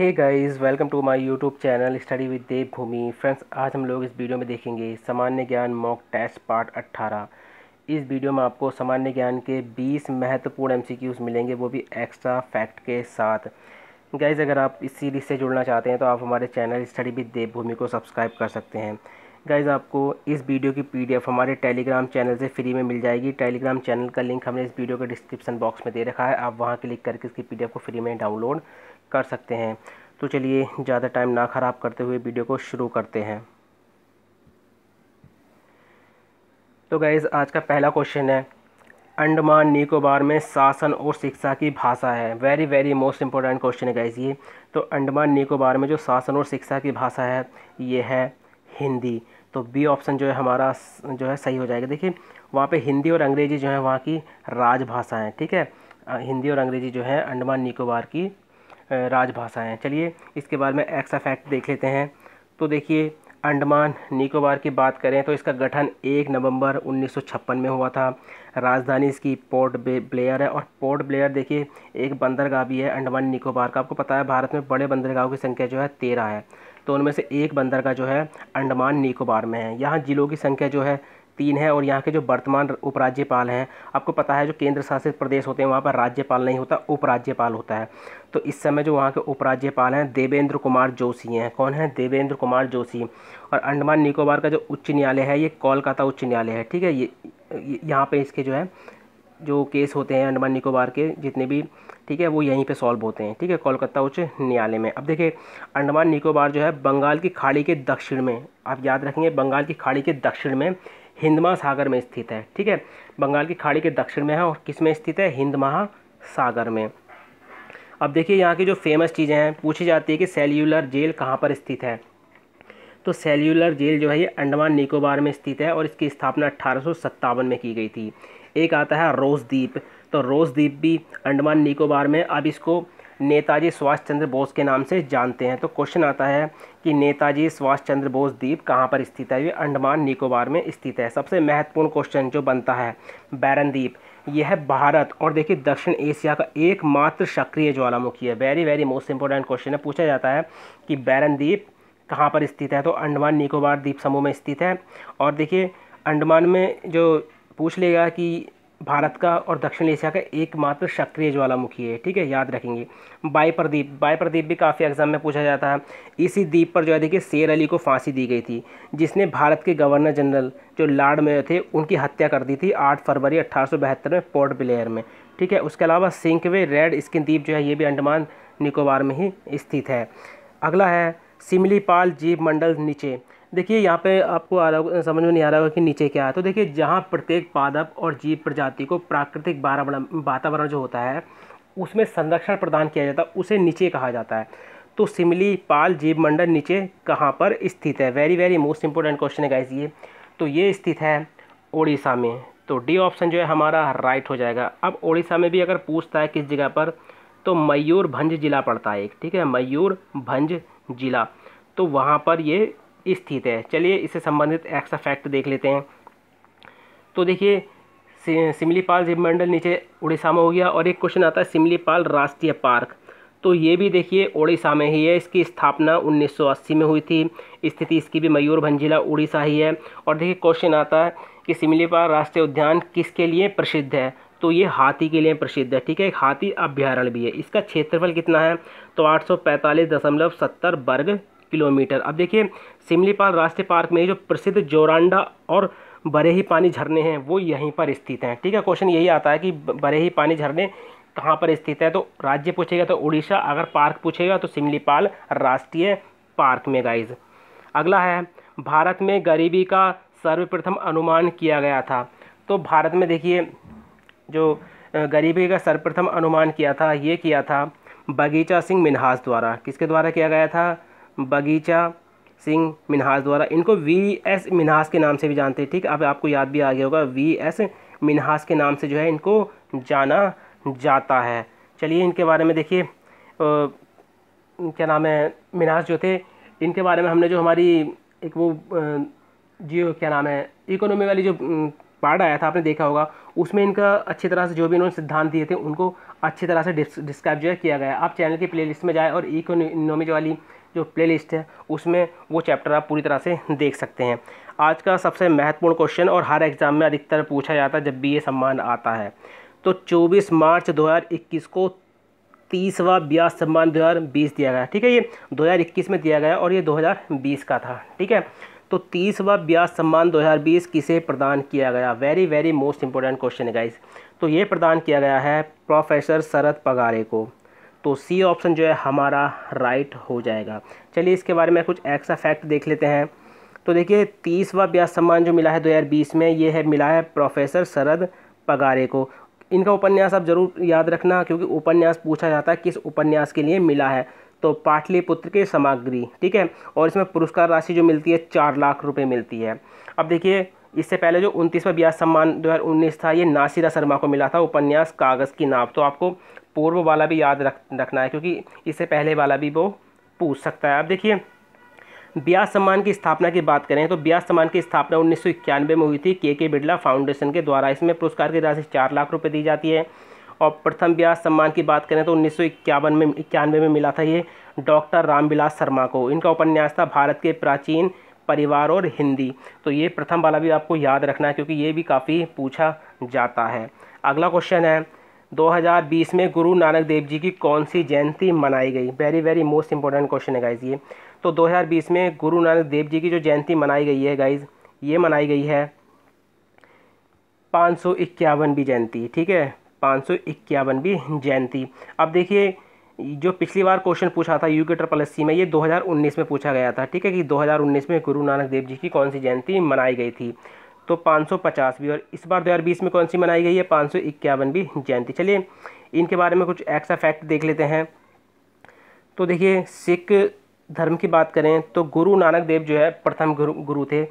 hey guys welcome to my YouTube channel study with Dev Bhoomi friends आज हम लोग इस वीडियो में देखेंगे सामान्य ज्ञान मॉक टेस्ट पार्ट 18 इस वीडियो में आपको सामान्य ज्ञान के 20 महत्वपूर्ण एमसीक्यूज मिलेंगे वो भी एक्स्ट्रा फैक्ट के साथ गाइस अगर आप इस सीरीज से जुड़ना चाहते हैं तो आप हमारे channel study with Dev Bhoomi को सब्सक्राइब कर सकते हैं गाइज आपको इस वीडियो की पीडीएफ हमारे टेलीग्राम चैनल से फ्री में मिल जाएगी टेलीग्राम चैनल का लिंक हमने इस वीडियो के डिस्क्रिप्शन बॉक्स में दे रखा है आप वहाँ क्लिक करके इसकी पीडीएफ को फ्री में डाउनलोड कर सकते हैं तो चलिए ज़्यादा टाइम ना ख़राब करते हुए वीडियो को शुरू करते हैं तो गैज़ आज का पहला क्वेश्चन है अंडमान निकोबार में शासन और शिक्षा की भाषा है very very most important question है गैस ये तो अंडमान निकोबार में जो शासन और शिक्षा की भाषा है ये है हिंदी तो बी ऑप्शन जो है हमारा जो है सही हो जाएगा देखिए वहाँ पे हिंदी और अंग्रेज़ी जो है वहाँ की राजभाषा है ठीक है हिंदी और अंग्रेज़ी जो है अंडमान निकोबार की राजभाषाएँ चलिए इसके बारे में एक्स एफेक्ट देख लेते हैं तो देखिए अंडमान निकोबार की बात करें तो इसका गठन 1 नवंबर 1956 में हुआ था राजधानी इसकी पोर्ट ब्लेयर है और पोर्ट ब्लेयर देखिए एक बंदरगाह भी है अंडमान निकोबार का आपको पता है भारत में बड़े बंदरगाहों की संख्या जो है तेरह है तो उनमें से एक बंदरगाह जो है अंडमान निकोबार में है यहाँ ज़िलों की संख्या जो है तीन है और यहाँ के जो वर्तमान उपराज्यपाल हैं आपको पता है जो केंद्र शासित प्रदेश होते हैं वहाँ पर राज्यपाल नहीं होता उपराज्यपाल होता है तो इस समय जो वहाँ के उपराज्यपाल हैं देवेंद्र कुमार जोशी हैं कौन है देवेंद्र कुमार जोशी और अंडमान निकोबार का जो उच्च न्यायालय है ये कोलकाता उच्च न्यायालय है ठीक है ये यहाँ पर इसके जो है जो केस होते हैं अंडमान निकोबार के जितने भी ठीक है वो यहीं पे सॉल्व होते हैं ठीक है कोलकाता उच्च न्यायालय में अब देखिए अंडमान निकोबार जो है बंगाल की खाड़ी के दक्षिण में आप याद रखेंगे बंगाल की खाड़ी के दक्षिण में हिंद महासागर में स्थित है ठीक है बंगाल की खाड़ी के दक्षिण में है और किस में स्थित है हिंद महासागर में अब देखिए यहाँ की जो फेमस चीज़ें हैं पूछी जाती है कि सेल्यूलर जेल कहाँ पर स्थित है तो सेल्यूलर जेल जो है ये अंडमान निकोबार में स्थित है और इसकी स्थापना अट्ठारह में की गई थी एक आता है रोज़ द्वीप तो रोज़ द्वीप भी अंडमान निकोबार में अब इसको नेताजी सुभाष चंद्र बोस के नाम से जानते हैं तो क्वेश्चन आता है कि नेताजी सुभाष चंद्र बोस द्वीप कहाँ पर स्थित है ये अंडमान निकोबार में स्थित है सबसे महत्वपूर्ण क्वेश्चन जो बनता है बैरन द्वीप यह है भारत और देखिए दक्षिण एशिया का एकमात्र सक्रिय ज्वालामुखी है very very most important question है पूछा जाता है कि बैरन द्वीप कहाँ पर स्थित है तो अंडमान निकोबार द्वीप समूह में स्थित है और देखिए अंडमान में जो पूछ लेगा कि भारत का और दक्षिण एशिया का एकमात्र सक्रिय ज्वालामुखी है ठीक है याद रखेंगे बाई प्रदीप बाई प्रदीप भी काफ़ी एग्जाम में पूछा जाता है इसी द्वीप पर जो है देखिए शेर अली को फांसी दी गई थी जिसने भारत के गवर्नर जनरल जो लार्ड मेयर थे उनकी हत्या कर दी थी आठ फरवरी अट्ठारह में पोर्ट ब्लेयर में ठीक है उसके अलावा सिंकवे रेड स्किन द्वीप जो है ये भी अंडमान निकोबार में ही स्थित है अगला है सिमलीपाल जीव मंडल नीचे देखिए यहाँ पे आपको आ रहा होगा समझ में नहीं आ रहा होगा कि नीचे क्या है तो देखिए जहाँ प्रत्येक पादप और जीव प्रजाति को प्राकृतिक वातावरण जो होता है उसमें संरक्षण प्रदान किया जाता है उसे नीचे कहा जाता है तो सिमली पाल जीव मंडल नीचे कहाँ पर स्थित है very very most important question है गाइस ये तो ये स्थित है उड़ीसा में तो डी ऑप्शन जो है हमारा राइट हो जाएगा अब उड़ीसा में भी अगर पूछता है किस जगह पर तो मयूरभंज जिला पड़ता है एक ठीक है मयूरभंज जिला तो वहाँ पर ये स्थित है चलिए इससे संबंधित एक्सा फैक्ट देख लेते हैं तो देखिए सिमलीपाल जीवमंडल नीचे उड़ीसा में हो गया और एक क्वेश्चन आता है सिमलीपाल राष्ट्रीय पार्क तो ये भी देखिए उड़ीसा में ही है इसकी स्थापना 1980 में हुई थी स्थिति इसकी भी मयूरभंज जिला उड़ीसा ही है और देखिए क्वेश्चन आता है कि सिमलीपाल राष्ट्रीय उद्यान किसके लिए प्रसिद्ध है तो ये हाथी के लिए प्रसिद्ध है ठीक है एक हाथी अभ्यारण्य भी है इसका क्षेत्रफल कितना है तो आठ वर्ग किलोमीटर अब देखिए सिमलीपाल राष्ट्रीय पार्क में जो प्रसिद्ध जोरांडा और बरेही पानी झरने हैं वो यहीं पर स्थित हैं ठीक है क्वेश्चन यही आता है कि बरेही पानी झरने कहाँ पर स्थित है तो राज्य पूछेगा तो उड़ीसा अगर पार्क पूछेगा तो सिमलीपाल राष्ट्रीय पार्क में गाइज अगला है भारत में गरीबी का सर्वप्रथम अनुमान किया गया था तो भारत में देखिए जो गरीबी का सर्वप्रथम अनुमान किया था ये किया था बगीचा सिंह मिनहास द्वारा किसके द्वारा किया गया था बगीचा सिंह मिनहास द्वारा इनको वी एस मिनहास के नाम से भी जानते हैं ठीक अब आपको याद भी आ गया होगा वी एस मिनहास के नाम से जो है इनको जाना जाता है चलिए इनके बारे में देखिए क्या नाम है मिनहास जो थे इनके बारे में हमने जो हमारी एक वो जियो क्या नाम है इकोनॉमी वाली जो पार्ट आया था आपने देखा होगा उसमें इनका अच्छी तरह से जो भी इन्होंने सिद्धांत दिए थे उनको अच्छी तरह से डिस्क्राइब जो है किया गया आप चैनल की प्लेलिस्ट में जाए और इकोनॉमी जो वाली जो प्लेलिस्ट है उसमें वो चैप्टर आप पूरी तरह से देख सकते हैं आज का सबसे महत्वपूर्ण क्वेश्चन और हर एग्ज़ाम में अधिकतर पूछा जाता है जब भी ये सम्मान आता है तो 24 मार्च 2021 को तीसवा ब्यास सम्मान 2020 दिया गया ठीक है ये 2021 में दिया गया और ये 2020 का था ठीक है तो तीसवा ब्यास सम्मान 2020 किसे प्रदान किया गया very very most important question है गाइस तो ये प्रदान किया गया है प्रोफेसर शरद पगारे को तो सी ऑप्शन जो है हमारा राइट हो जाएगा चलिए इसके बारे में कुछ एक्स्ट्रा फैक्ट देख लेते हैं तो देखिए तीसवा ब्याज सम्मान जो मिला है 2020 में ये है मिला है प्रोफेसर शरद पगारे को इनका उपन्यास आप ज़रूर याद रखना क्योंकि उपन्यास पूछा जाता है किस उपन्यास के लिए मिला है तो पाटलिपुत्र के सामग्री ठीक है और इसमें पुरस्कार राशि जो मिलती है चार लाख रुपये मिलती है अब देखिए इससे पहले जो उनतीसवा ब्याज सम्मान 2019 था ये नासिरा शर्मा को मिला था उपन्यास कागज़ की नाप तो आपको पूर्व वाला भी याद रख रखना है क्योंकि इससे पहले वाला भी वो पूछ सकता है आप देखिए ब्यास सम्मान की स्थापना की बात करें तो ब्यास सम्मान की स्थापना उन्नीस में हुई थी के के बिरला फाउंडेशन के द्वारा इसमें पुरस्कार की राशि चार लाख रुपये दी जाती है और प्रथम ब्यास सम्मान की बात करें तो उन्नीस में इक्यानवे में मिला था ये डॉक्टर रामविलास शर्मा को इनका उपन्यास था भारत के प्राचीन परिवार और हिंदी तो ये प्रथम वाला भी आपको याद रखना है क्योंकि ये भी काफ़ी पूछा जाता है अगला क्वेश्चन है 2020 में गुरु नानक देव जी की कौन सी जयंती मनाई गई very very most important question है गाइज़ ये तो 2020 में गुरु नानक देव जी की जो जयंती मनाई गई है गाइज़ ये मनाई गई है पाँच सौ जयंती ठीक है पाँच सौ जयंती अब देखिए जो पिछली बार क्वेश्चन पूछा था यू के ट्रिपल एस में ये 2019 में पूछा गया था ठीक है कि 2019 में गुरु नानक देव जी की कौन सी जयंती मनाई गई थी तो 550 भी और इस बार 2020 में कौन सी मनाई गई है पाँच भी जयंती चलिए इनके बारे में कुछ एक्सा फैक्ट देख लेते हैं तो देखिए सिख धर्म की बात करें तो गुरु नानक देव जो है प्रथम गुरु गुरु थे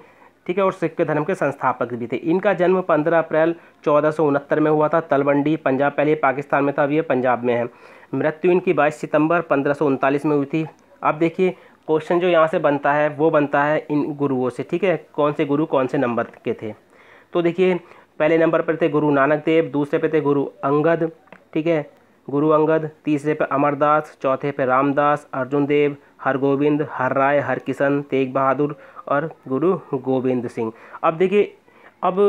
ठीक है और सिख धर्म के संस्थापक भी थे इनका जन्म 15 अप्रैल चौदह में हुआ था तलवंडी पंजाब पहले पाकिस्तान में था अब ये पंजाब में है मृत्यु इनकी 22 सितंबर पंद्रह में हुई थी अब देखिए क्वेश्चन जो यहाँ से बनता है वो बनता है इन गुरुओं से ठीक है कौन से गुरु कौन से नंबर के थे तो देखिए पहले नंबर पर थे गुरु नानक देव दूसरे पे थे गुरु अंगद ठीक है गुरु अंगद तीसरे पे अमरदास चौथे पे रामदास अर्जुन देव हरगोविंद हर राय हर किशन तेग बहादुर और गुरु गोविंद सिंह अब देखिए अब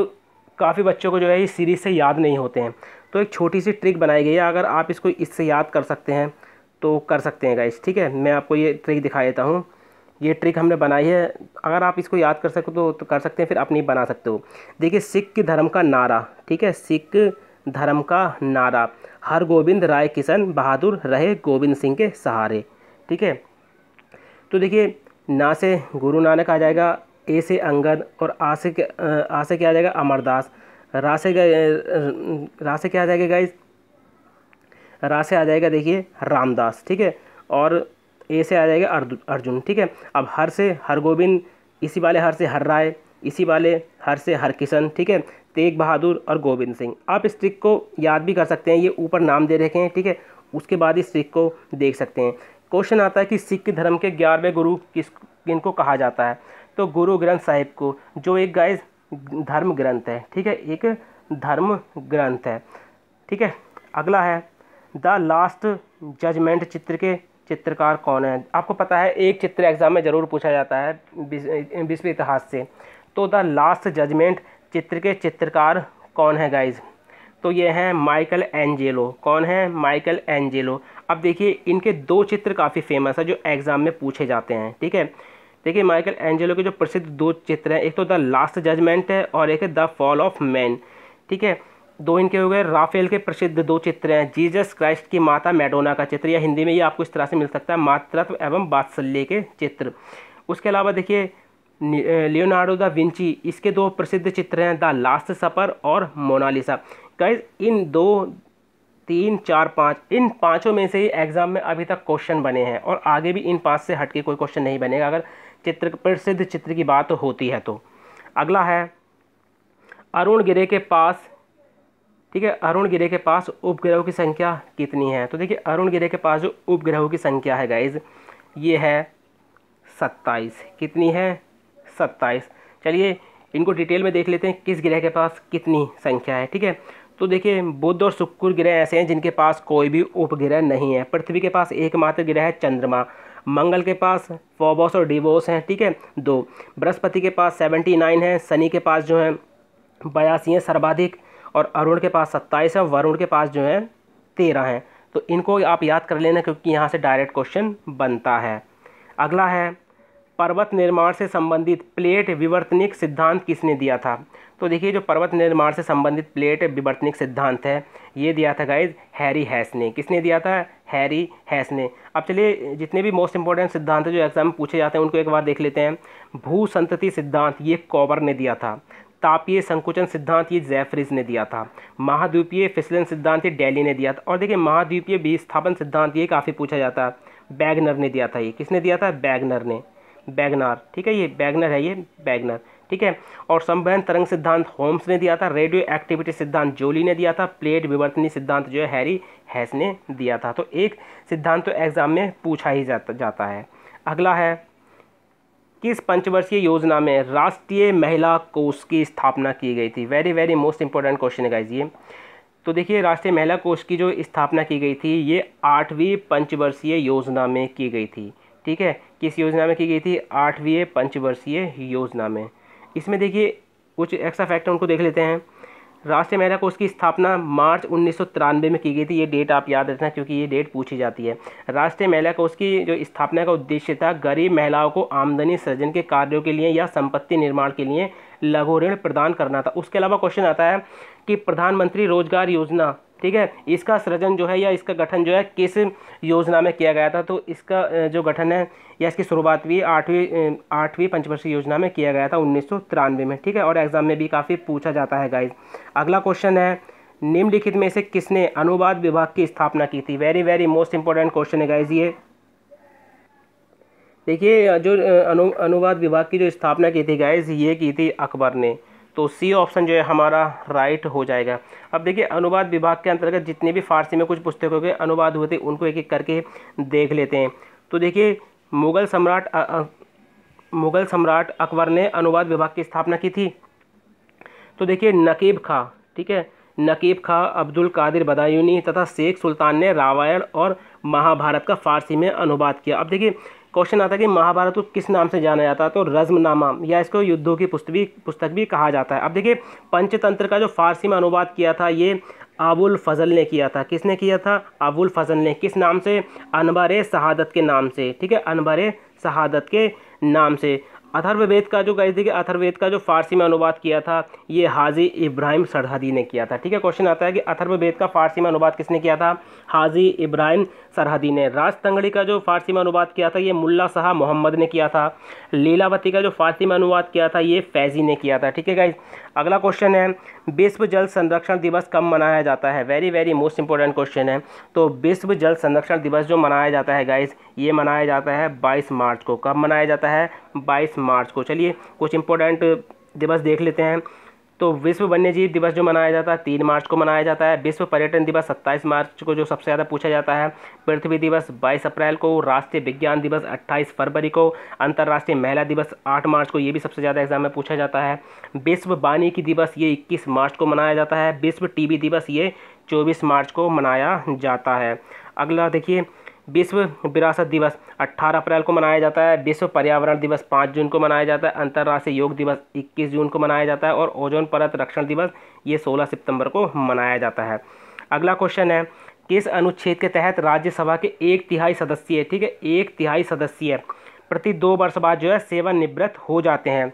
काफ़ी बच्चों को जो है इस सीरीज़ से याद नहीं होते हैं तो एक छोटी सी ट्रिक बनाई गई है अगर आप इसको इससे याद कर सकते हैं तो कर सकते हैं गाइस ठीक है मैं आपको ये ट्रिक दिखा देता हूँ ये ट्रिक हमने बनाई है अगर आप इसको याद कर सको तो, तो कर सकते हैं फिर अपनी बना सकते हो देखिए सिख धर्म का नारा ठीक है सिख धर्म का नारा हर गोविंद राय किशन बहादुर रहे गोविंद सिंह के सहारे ठीक है तो देखिए ना से गुरु नानक आ जाएगा ए से अंगद और आ से आ से क्या आ जाएगा अमरदास रा से रा से क्या आ जाएगा गाइज़ रा से आ जाएगा देखिए रामदास ठीक है और ए से आ जाएगा अर्जुन ठीक है अब हर से हर गोविंद इसी वाले हर से हर राय इसी वाले हर से हर किशन ठीक है तेग बहादुर और गोविंद सिंह आप इस ट्रिक को याद भी कर सकते हैं ये ऊपर नाम दे रखे हैं ठीक है उसके बाद इस ट्रिक को देख सकते हैं क्वेश्चन आता है कि सिख धर्म के ग्यारहवें गुरु किस किन को कहा जाता है तो गुरु ग्रंथ साहिब को जो एक गाय धर्म ग्रंथ है ठीक है एक धर्म ग्रंथ है ठीक है अगला है द लास्ट जजमेंट चित्र के चित्रकार कौन है आपको पता है एक चित्र एग्ज़ाम में ज़रूर पूछा जाता है विश्व इतिहास से तो द लास्ट जजमेंट चित्र के चित्रकार कौन है गाइज तो ये हैं माइकल एंजेलो कौन है माइकल एंजेलो अब देखिए इनके दो चित्र काफ़ी फेमस है जो एग्ज़ाम में पूछे जाते हैं ठीक है देखिए माइकल एंजेलो के जो प्रसिद्ध दो चित्र हैं एक तो द लास्ट जजमेंट है और एक है द फॉल ऑफ मैन ठीक है दो इनके हो गए राफेल के प्रसिद्ध दो चित्र हैं जीजस क्राइस्ट की माता मैडोना का चित्र या हिंदी में ये आपको इस तरह से मिल सकता है मातृत्व एवं बात्सल्य के चित्र उसके अलावा देखिए लियोनार्डो दा विंची इसके दो प्रसिद्ध चित्र हैं द लास्ट सफर और मोनालिसा गाइज इन दो तीन चार पाँच इन पाँचों में से ही एग्ज़ाम में अभी तक क्वेश्चन बने हैं और आगे भी इन पाँच से हट के कोई क्वेश्चन नहीं बनेगा अगर चित्र प्रसिद्ध चित्र की बात होती है तो अगला है अरुण गिरे के पास ठीक है अरुण गिरे के पास उपग्रहों की संख्या कितनी है तो देखिए अरुण गिरे के पास जो उपग्रहों की संख्या है गाइज ये है सत्ताईस कितनी है सत्ताईस चलिए इनको डिटेल में देख लेते हैं किस ग्रह के पास कितनी संख्या है ठीक है तो देखिए बुध और शुक्र ग्रह ऐसे हैं जिनके पास कोई भी उपग्रह नहीं है पृथ्वी के पास एकमात्र ग्रह है चंद्रमा मंगल के पास फोबोस और डिवोस हैं ठीक है दो बृहस्पति के पास सेवेंटी नाइन है शनि के पास जो है बयासी हैं सर्वाधिक और अरुण के पास सत्ताईस है वरुण के पास जो है तेरह हैं तो इनको आप याद कर लेना क्योंकि यहाँ से डायरेक्ट क्वेश्चन बनता है अगला है पर्वत निर्माण से संबंधित प्लेट विवर्तनिक सिद्धांत किसने दिया था तो देखिए जो पर्वत निर्माण से संबंधित प्लेट विवर्तनिक सिद्धांत है ये दिया था गाइज हैरी हैस ने किसने दिया था हैरी हैस ने अब चलिए जितने भी मोस्ट इंपॉर्टेंट सिद्धांत जो एग्जाम में पूछे जाते हैं उनको एक बार देख लेते हैं भूसंतति सिद्धांत ये कॉबर ने दिया था तापीय संकुचन सिद्धांत ये जैफरीज ने दिया था महाद्वीपीय फिसलन सिद्धांत ये डेली ने दिया था और देखिए महाद्वीपीय विस्थापन सिद्धांत ये काफ़ी पूछा जाता है बैगनर ने दिया था ये किसने दिया था बैगनर ने बैगनार ठीक है ये बैगनर है ये बैगनर ठीक है और संवहन तरंग सिद्धांत होम्स ने दिया था रेडियो एक्टिविटी सिद्धांत जोली ने दिया था प्लेट विवर्तनी सिद्धांत जो है हैरी हैस ने दिया था तो एक सिद्धांत तो एग्जाम में पूछा ही जाता जाता है अगला है किस पंचवर्षीय योजना में राष्ट्रीय महिला कोष की स्थापना की गई थी very very most important question है गाइज ये तो देखिए राष्ट्रीय महिला कोष की जो स्थापना की गई थी ये आठवीं पंचवर्षीय योजना में की गई थी ठीक है किस योजना में की गई थी आठवीं पंचवर्षीय योजना में इसमें देखिए कुछ एक्स्ट्रा फैक्ट उनको देख लेते हैं राष्ट्रीय महिला कोष की स्थापना मार्च उन्नीस में की गई थी ये डेट आप याद रखना क्योंकि ये डेट पूछी जाती है राष्ट्रीय महिला कोष की जो स्थापना का उद्देश्य था गरीब महिलाओं को आमदनी सृजन के कार्यों के लिए या संपत्ति निर्माण के लिए लघु ऋण प्रदान करना था उसके अलावा क्वेश्चन आता है कि प्रधानमंत्री रोजगार योजना ठीक है इसका सृजन जो है या इसका गठन जो है किस योजना में किया गया था तो इसका जो गठन है या इसकी शुरुआत भी आठवीं आठवीं पंचवर्षीय योजना में किया गया था उन्नीस में ठीक है और एग्ज़ाम में भी काफ़ी पूछा जाता है गाइज अगला क्वेश्चन है निम्नलिखित में से किसने अनुवाद विभाग की स्थापना की थी very very most important question है गाइज ये देखिए जो अनु अनुवाद विभाग की जो स्थापना की थी गाइज ये की थी अकबर ने तो सी ऑप्शन जो है हमारा राइट हो जाएगा अब देखिए अनुवाद विभाग के अंतर्गत जितने भी फारसी में कुछ पुस्तकों के अनुवाद हुए थे उनको एक एक करके देख लेते हैं तो देखिए मुग़ल सम्राट मुग़ल सम्राट अकबर ने अनुवाद विभाग की स्थापना की थी तो देखिए नकीब खां ठीक है नकीब खां अब्दुल कादिर बदायूनी तथा शेख सुल्तान ने रामायण और महाभारत का फारसी में अनुवाद किया अब देखिए क्वेश्चन आता है कि महाभारत को किस नाम से जाना जाता है तो रज्मनामा या इसको युद्धों की पुस्तक भी पुस्तक भी कहा जाता है अब देखिए पंचतंत्र का जो फारसी में अनुवाद किया था ये अबुल फजल ने किया था किसने किया था अबुल फजल ने किस नाम से अनबर शहादत के नाम से ठीक है अनबर शहादत के नाम से अथर्ववेद का जो गाइस देखिए अथर्ववेद का जो फारसी में अनुवाद किया था ये हाजी इब्राहिम सरहदी ने किया था ठीक है क्वेश्चन आता है कि अथर्ववेद का फारसी में अनुवाद किसने किया था हाजी इब्राहिम सरहदी ने राजतंगड़ी का जो फारसी में अनुवाद किया था ये मुल्ला शाह मोहम्मद ने किया था लीलावती का जो फारसी में अनुवाद किया था ये फैजी ने किया था ठीक है गाइज अगला क्वेश्चन है विश्व जल संरक्षण दिवस कब मनाया जाता है very very most important question है तो विश्व जल संरक्षण दिवस जो मनाया जाता है गाइज ये मनाया जाता है बाईस मार्च को कब मनाया जाता है बाईस मार्च को चलिए कुछ इंपॉर्टेंट दिवस देख लेते हैं तो विश्व वन्यजीव दिवस जो मनाया जाता है तीन मार्च को मनाया जाता है विश्व पर्यटन दिवस सत्ताईस मार्च को जो सबसे ज़्यादा पूछा जाता है पृथ्वी दिवस बाईस अप्रैल को राष्ट्रीय विज्ञान दिवस अट्ठाईस फरवरी को अंतर्राष्ट्रीय महिला दिवस आठ मार्च को ये भी सबसे ज़्यादा एग्जाम में पूछा जाता है विश्व की दिवस ये इक्कीस मार्च को मनाया जाता है विश्व टी दिवस ये चौबीस मार्च को मनाया जाता है अगला देखिए विश्व विरासत दिवस 18 अप्रैल को मनाया जाता है विश्व पर्यावरण दिवस 5 जून को मनाया जाता है अंतर्राष्ट्रीय योग दिवस 21 जून को मनाया जाता है और ओजोन परत रक्षण दिवस ये 16 सितंबर को मनाया जाता है अगला क्वेश्चन है किस अनुच्छेद के तहत राज्यसभा के एक तिहाई सदस्य ठीक है एक तिहाई सदस्य प्रति दो वर्ष बाद जो है सेवानिवृत्त हो जाते हैं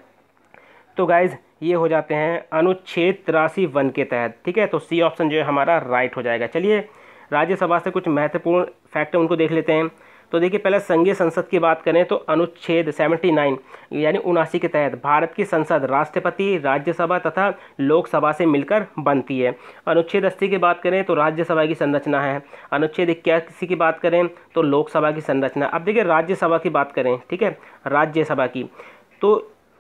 तो गाइज ये हो जाते हैं अनुच्छेद तिरासी वन के तहत ठीक है तो सी ऑप्शन जो है हमारा राइट हो जाएगा चलिए राज्यसभा से कुछ महत्वपूर्ण फैक्ट उनको देख लेते हैं तो देखिए पहले संघीय संसद की बात करें तो अनुच्छेद 79 यानी उनासी के तहत भारत की संसद राष्ट्रपति राज्यसभा तथा लोकसभा से मिलकर बनती है अनुच्छेद अस्सी की बात करें तो राज्यसभा की संरचना है अनुच्छेद इक्यासी की बात करें तो लोकसभा की संरचना अब देखिए राज्यसभा की बात करें ठीक है राज्यसभा की तो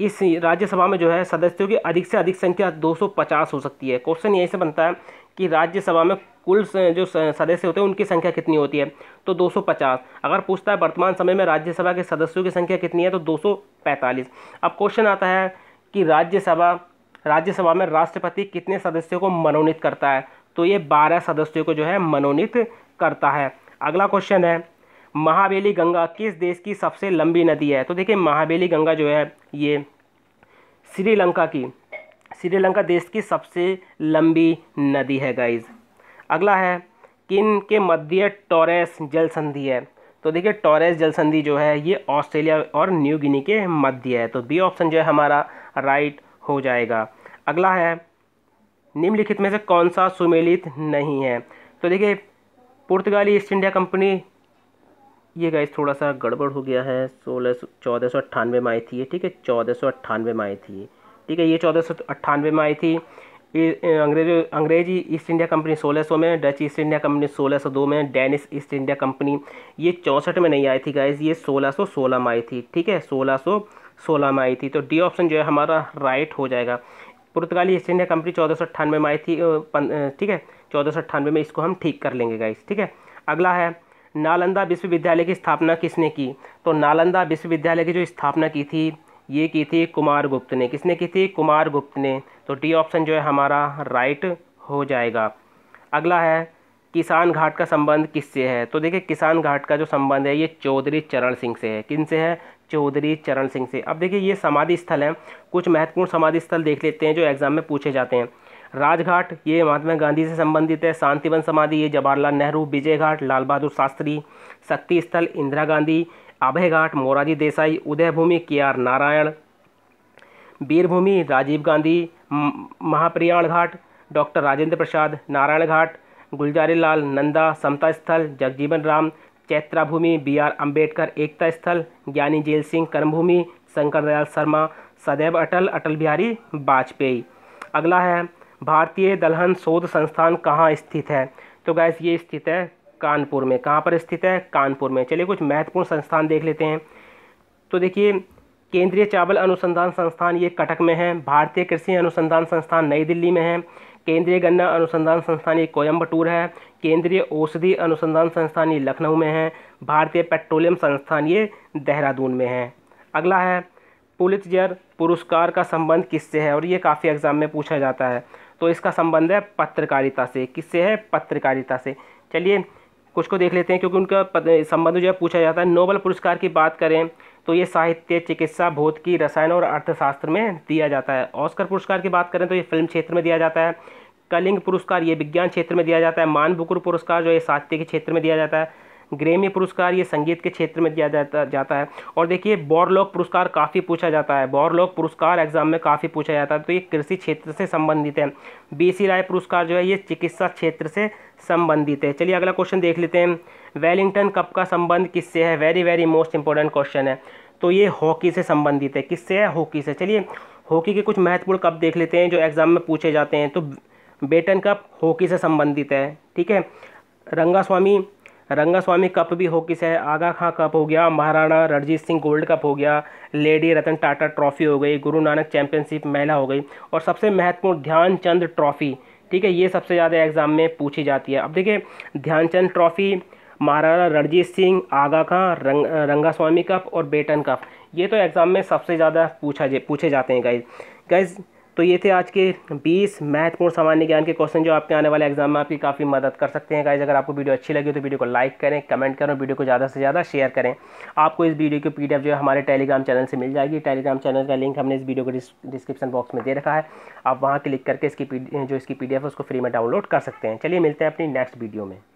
इस राज्यसभा में जो है सदस्यों की अधिक से अधिक संख्या दो हो सकती है क्वेश्चन यहीं से बनता है कि राज्यसभा में कुल जो सदस्य होते हैं उनकी संख्या कितनी होती है तो 250 अगर पूछता है वर्तमान समय में राज्यसभा के सदस्यों की संख्या कितनी है तो 245 अब क्वेश्चन आता है कि राज्यसभा राज्यसभा में राष्ट्रपति कितने सदस्यों को मनोनीत करता है तो ये बारह सदस्यों को जो है मनोनीत करता है अगला क्वेश्चन है महाबेली गंगा किस देश की सबसे लंबी नदी है तो देखिए महाबेली गंगा जो है ये श्रीलंका की श्रीलंका देश की सबसे लंबी नदी है गाइज़ अगला है किन के मध्य टॉरेस जल संधि है तो देखिए टॉरेस जल संधि जो है ये ऑस्ट्रेलिया और न्यू गिनी के मध्य है तो बी ऑप्शन जो है हमारा राइट हो जाएगा अगला है निम्नलिखित में से कौन सा सुमेलित नहीं है तो देखिए पुर्तगाली ईस्ट इंडिया कंपनी ये गाइस थोड़ा सा गड़बड़ हो गया है सोलह सौ चौदह सौ अट्ठानवे में आई थी ठीक है चौदह सौ अट्ठानवे में आई थी ठीक है ये चौदह सौ अट्ठानवे में आई थी अंग्रेज अंग्रेजी ईस्ट इंडिया कंपनी 1600 में डच ईस्ट इंडिया कंपनी 1602 में डेनिश ईस्ट इंडिया कंपनी ये चौंसठ में नहीं आई थी गाइज ये 1616 में आई थी ठीक है 1616 में आई थी तो डी ऑप्शन जो है हमारा राइट हो जाएगा पुर्तगाली ईस्ट इंडिया कंपनी चौदह में आई थी ठीक है चौदह में इसको हम ठीक कर लेंगे गाइज ठीक है अगला है नालंदा विश्वविद्यालय की स्थापना किसने की तो नालंदा विश्वविद्यालय की जो स्थापना की थी ये की थी कुमार गुप्त ने किसने की थी कुमार गुप्त ने तो डी ऑप्शन जो है हमारा राइट हो जाएगा अगला है किसान घाट का संबंध किससे है तो देखिए किसान घाट का जो संबंध है ये चौधरी चरण सिंह से है किन से है चौधरी चरण सिंह से अब देखिए ये समाधि स्थल हैं कुछ महत्वपूर्ण समाधि स्थल देख लेते हैं जो एग्ज़ाम में पूछे जाते हैं राजघाट ये महात्मा गांधी से संबंधित है शांतिवन समाधि ये जवाहरलाल नेहरू विजय घाट लाल बहादुर शास्त्री शक्ति स्थल Indira Gandhi अभयघाट मोराजी Desai Udaybhoomi K R Narayan Veerbhoomi Rajiv Gandhi Mahaprayan Ghat doctor Rajendra Prasad Narayan Ghat Gulzari Lal Nanda Samta Sthal Jagjivan Ram Chaitra Bhoomi B R Ambedkar Ekta Sthal Gyani jail Singh कर्मभूमि शंकर दयाल शर्मा सदैव अटल अटल बिहारी वाजपेयी अगला है भारतीय दलहन शोध संस्थान कहाँ स्थित है तो गैस ये स्थित है कानपुर में कहाँ पर स्थित है कानपुर में चलिए कुछ महत्वपूर्ण संस्थान देख लेते हैं तो देखिए केंद्रीय चावल अनुसंधान संस्थान ये कटक में है भारतीय कृषि अनुसंधान संस्थान नई दिल्ली में है केंद्रीय गन्ना अनुसंधान संस्थान ये कोयम्बटूर है केंद्रीय औषधि अनुसंधान संस्थान ये लखनऊ में है भारतीय पेट्रोलियम संस्थान ये देहरादून में है अगला है पुलितजर पुरस्कार का संबंध किससे है और ये काफ़ी एग्ज़ाम में पूछा जाता है तो इसका संबंध है पत्रकारिता से किससे है पत्रकारिता से चलिए कुछ को देख लेते हैं क्योंकि उनका संबंध जो है पूछा जाता है नोबल पुरस्कार की बात करें तो ये साहित्य चिकित्सा भौतिकी रसायन और अर्थशास्त्र में दिया जाता है ऑस्कर पुरस्कार की बात करें तो ये फिल्म क्षेत्र में दिया जाता है कलिंग पुरस्कार ये विज्ञान क्षेत्र में दिया जाता है मानबुकुर पुरस्कार जो ये साहित्य के क्षेत्र में दिया जाता है ग्रेमी पुरस्कार ये संगीत के क्षेत्र में दिया जाता जाता है और देखिए बोरलोक पुरस्कार काफ़ी पूछा जाता है बोरलोक पुरस्कार एग्जाम में काफ़ी पूछा जाता है तो ये कृषि क्षेत्र से संबंधित है बी सी राय पुरस्कार जो है ये चिकित्सा क्षेत्र से संबंधित है चलिए अगला क्वेश्चन देख लेते हैं वेलिंगटन कप का संबंध किससे है very very most important question है तो ये हॉकी से संबंधित है किससे है हॉकी से चलिए हॉकी के कुछ महत्वपूर्ण कप देख लेते हैं जो एग्ज़ाम में पूछे जाते हैं तो बेटन कप हॉकी से संबंधित है ठीक है रंगा स्वामी रंगास्वामी कप भी हॉकी से है आगा खां कप हो गया महाराणा रणजीत सिंह गोल्ड कप हो गया लेडी रतन टाटा ट्रॉफी हो गई गुरु नानक चैंपियनशिप महिला हो गई और सबसे महत्वपूर्ण ध्यानचंद ट्रॉफी ठीक है ये सबसे ज़्यादा एग्ज़ाम में पूछी जाती है अब देखिए ध्यानचंद ट्रॉफी महाराणा रणजीत सिंह आगा खां रंग रंगास्वामी कप और बेटन कप ये तो एग्ज़ाम में सबसे ज़्यादा पूछा पूछे जाते हैं गाइज गाइज़ तो ये थे आज के 20 महत्वपूर्ण सामान्य ज्ञान के क्वेश्चन जो आपके आने वाले एग्जाम में आपकी काफ़ी मदद कर सकते हैं गाइज अगर आपको वीडियो अच्छी लगी तो वीडियो को लाइक करें कमेंट करें वीडियो को ज़्यादा से ज़्यादा शेयर करें आपको इस वीडियो की पीडीएफ जो है हमारे टेलीग्राम चैनल से मिल जाएगी टेलीग्राम चैनल का लिंक हमने इस वीडियो को डिस्क्रिप्शन बॉक्स में दे रखा है आप वहाँ क्लिक करके इसकी जो इसकी पी है उसको फ्री में डाउनलोड कर सकते हैं चलिए मिलते हैं अपनी नेक्स्ट वीडियो में